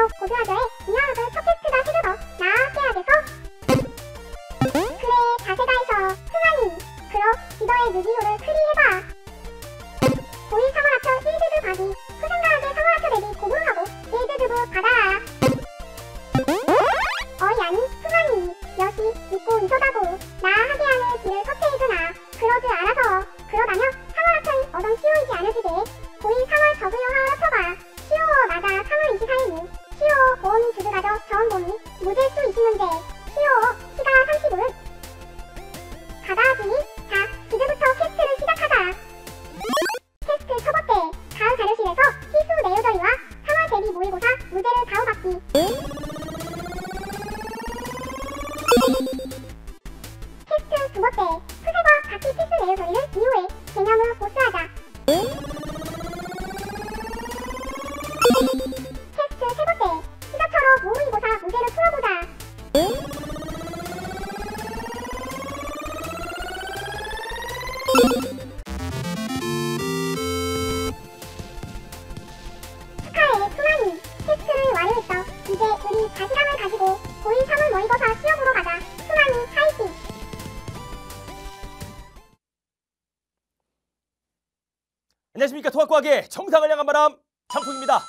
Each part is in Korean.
바로 고등학교에 이화학을 팟캐트가 생겨서 나학계학에서 그래 자세가 있어 승하니 그럼 지더의 무기호를 클리해봐 고1 사월학교 1드드 박이 후생가학의 상월학교 대비 고분하고 1드드부 받아라 어이 아니 승하니역시 믿고 있어다고 나학게학는 길을 선택해주나 그러지 알아서 그러다면 안녕하십니까 통합과학의 정상을 향한 바람 장풍입니다.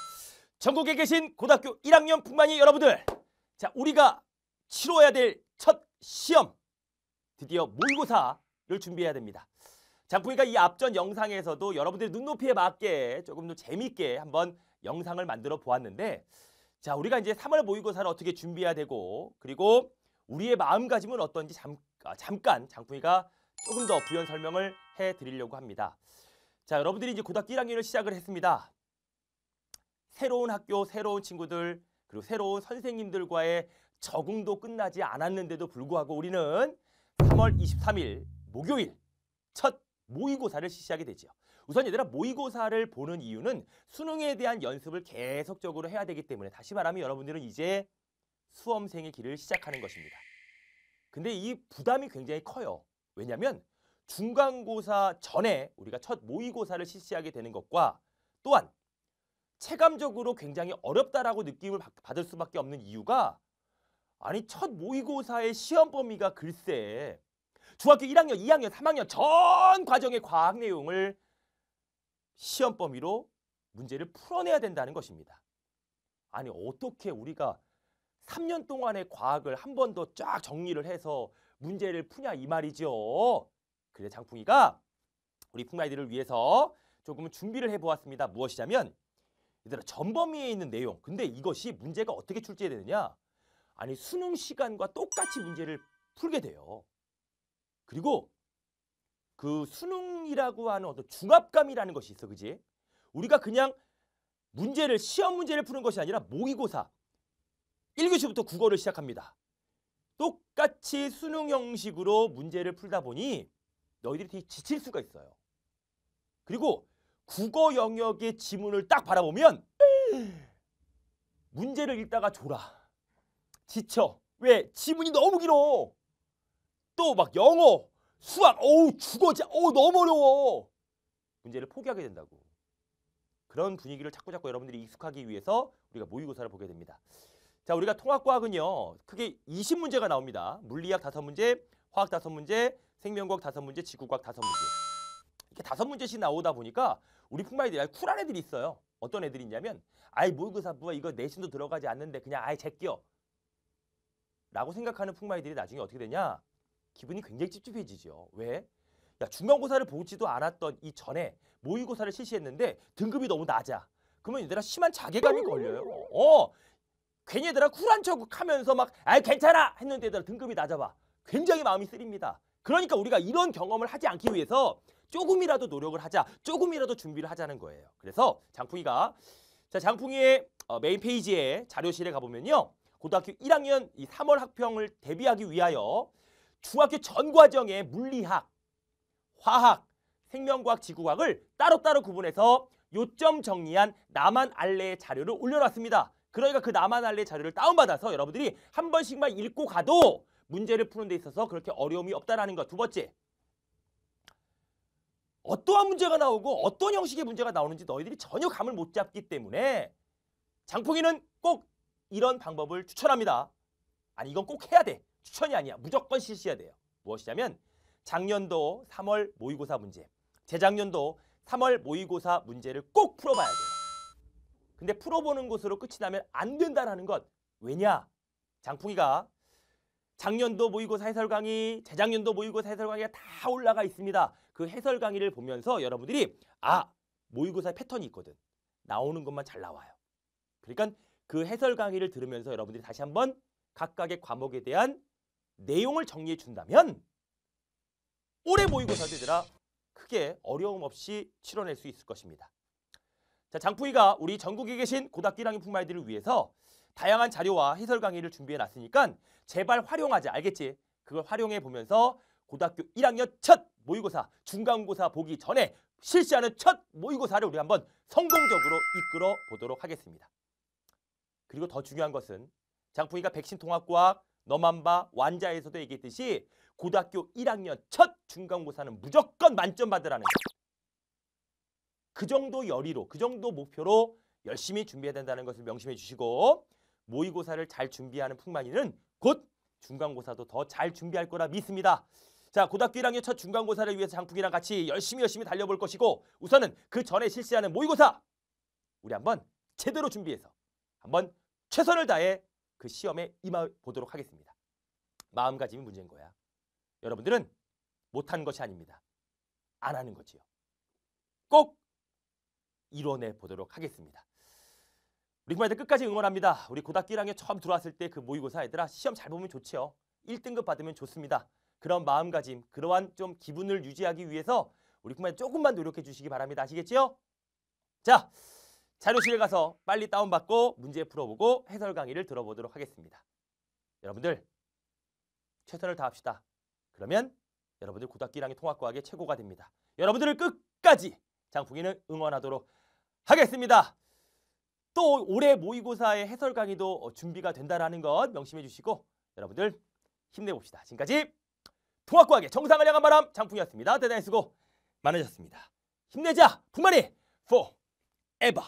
전국에 계신 고등학교 1학년 분만이 여러분들 자 우리가 치러야 될 첫 시험 드디어 모의고사를 준비해야 됩니다. 장풍이가 이 앞전 영상에서도 여러분들 눈높이에 맞게 조금 더 재미있게 한번 영상을 만들어 보았는데 자 우리가 이제 3월 모의고사를 어떻게 준비해야 되고 그리고 우리의 마음가짐은 어떤지 잠, 아, 잠깐 장풍이가 조금 더 부연 설명을 해드리려고 합니다. 자, 여러분들이 이제 고등학교 1학년을 시작을 했습니다. 새로운 학교, 새로운 친구들, 그리고 새로운 선생님들과의 적응도 끝나지 않았는데도 불구하고 우리는 3월 23일 목요일 첫 모의고사를 실시하게 되죠. 우선 얘들아 모의고사를 보는 이유는 수능에 대한 연습을 계속적으로 해야 되기 때문에 다시 말하면 여러분들은 이제 수험생의 길을 시작하는 것입니다. 근데 이 부담이 굉장히 커요. 왜냐하면 중간고사 전에 우리가 첫 모의고사를 실시하게 되는 것과 또한 체감적으로 굉장히 어렵다라고 느낌을 받을 수밖에 없는 이유가 아니 첫 모의고사의 시험 범위가 글쎄 중학교 1학년, 2학년, 3학년 전 과정의 과학 내용을 시험 범위로 문제를 풀어내야 된다는 것입니다. 아니 어떻게 우리가 3년 동안의 과학을 한 번 더 쫙 정리를 해서 문제를 푸냐 이 말이죠. 그래 장풍이가 우리 풍라이들을 위해서 조금 준비를 해보았습니다. 무엇이냐면 얘들아 전범위에 있는 내용 근데 이것이 문제가 어떻게 출제되느냐 아니 수능 시간과 똑같이 문제를 풀게 돼요. 그리고 그 수능이라고 하는 어떤 중압감이라는 것이 있어 그지? 우리가 그냥 문제를 시험 문제를 푸는 것이 아니라 모의고사 1교시부터 국어를 시작합니다. 똑같이 수능 형식으로 문제를 풀다 보니 너희들이 되게 지칠 수가 있어요. 그리고 국어 영역의 지문을 딱 바라보면 문제를 읽다가 졸아. 지쳐. 왜? 지문이 너무 길어. 또 막 영어, 수학, 어우 죽어. 어우 너무 어려워. 문제를 포기하게 된다고. 그런 분위기를 자꾸자꾸 여러분들이 익숙하기 위해서 우리가 모의고사를 보게 됩니다. 자, 우리가 통합과학은요. 크게 20문제가 나옵니다. 물리학 5문제, 화학 5문제, 생명과학 다섯 문제, 지구과학 다섯 문제. 이렇게 다섯 문제씩 나오다 보니까 우리 풍마이들이 아주 쿨한 애들이 있어요. 어떤 애들이 있냐면 아이 모의고사 뭐야 이거 내신도 들어가지 않는데 그냥 아예 제껴 라고 생각하는 풍마이들이 나중에 어떻게 되냐? 기분이 굉장히 찝찝해지죠. 왜? 야, 중간고사를 보지도 않았던 이 전에 모의고사를 실시했는데 등급이 너무 낮아. 그러면 얘들아 심한 자괴감이 걸려요. 어, 괜히 얘들아 쿨한 척 하면서 막, 아, 괜찮아! 했는데 얘들아 등급이 낮아봐. 굉장히 마음이 쓰립니다. 그러니까 우리가 이런 경험을 하지 않기 위해서 조금이라도 노력을 하자, 조금이라도 준비를 하자는 거예요. 그래서 장풍이가 자 장풍이의 어, 메인 페이지에 자료실에 가보면요. 고등학교 1학년 이 3월 학평을 대비하기 위하여 중학교 전 과정의 물리학, 화학, 생명과학, 지구과학을 따로따로 구분해서 요점 정리한 나만 알레의 자료를 올려놨습니다. 그러니까 그 나만 알레 자료를 다운받아서 여러분들이 한 번씩만 읽고 가도 문제를 푸는 데 있어서 그렇게 어려움이 없다라는 것. 두 번째, 어떠한 문제가 나오고 어떤 형식의 문제가 나오는지 너희들이 전혀 감을 못 잡기 때문에 장풍이는 꼭 이런 방법을 추천합니다. 아니 이건 꼭 해야 돼. 추천이 아니야. 무조건 실시해야 돼요. 무엇이냐면 작년도 3월 모의고사 문제, 재작년도 3월 모의고사 문제를 꼭 풀어봐야 돼요. 근데 풀어보는 것으로 끝이 나면 안된다는 것. 왜냐? 장풍이가 작년도 모의고사 해설 강의, 재작년도 모의고사 해설 강의가 다 올라가 있습니다. 그 해설 강의를 보면서 여러분들이 아 모의고사 패턴이 있거든. 나오는 것만 잘 나와요. 그러니까 그 해설 강의를 들으면서 여러분들이 다시 한번 각각의 과목에 대한 내용을 정리해 준다면 올해 모의고사들이라 크게 어려움 없이 치러낼 수 있을 것입니다. 자, 장풍이가 우리 전국에 계신 고등학교 1학년 풍마이들을 위해서 다양한 자료와 해설 강의를 준비해 놨으니까 제발 활용하자. 알겠지? 그걸 활용해 보면서 고등학교 1학년 첫 모의고사, 중간고사 보기 전에 실시하는 첫 모의고사를 우리 한번 성공적으로 이끌어 보도록 하겠습니다. 그리고 더 중요한 것은 장풍이가 백신 통합과학, 너만바, 완자에서도 얘기했듯이 고등학교 1학년 첫 중간고사는 무조건 만점 받으라는 것. 그 정도 열의로, 그 정도 목표로 열심히 준비해야 된다는 것을 명심해 주시고 모의고사를 잘 준비하는 풍만이는 곧 중간고사도 더 잘 준비할 거라 믿습니다. 자, 고등학교 1학년 첫 중간고사를 위해서 장풍이랑 같이 열심히 열심히 달려볼 것이고 우선은 그 전에 실시하는 모의고사 우리 한번 제대로 준비해서 한번 최선을 다해 그 시험에 임해 보도록 하겠습니다. 마음가짐이 문제인 거야. 여러분들은 못한 것이 아닙니다. 안 하는 거지요. 꼭 이뤄내 보도록 하겠습니다. 리 링마이들 끝까지 응원합니다. 우리 고등학교 1학년 처음 들어왔을 때 그 모의고사 얘들아 시험 잘 보면 좋지요. 1등급 받으면 좋습니다. 그런 마음가짐, 그러한 좀 기분을 유지하기 위해서 우리 링마이 조금만 노력해 주시기 바랍니다. 아시겠지요? 자, 자료실에 가서 빨리 다운받고 문제 풀어보고 해설 강의를 들어보도록 하겠습니다. 여러분들 최선을 다합시다. 그러면 여러분들 고등학교 1학년 통합과학의 최고가 됩니다. 여러분들을 끝까지 장풍이는 응원하도록 하겠습니다. 또 올해 모의고사의 해설 강의도 어, 준비가 된다라는 것 명심해 주시고 여러분들 힘내봅시다. 지금까지 통합과학의 정상을 향한 바람 장풍이었습니다. 대단히 수고 많으셨습니다. 힘내자! 북만이! Forever!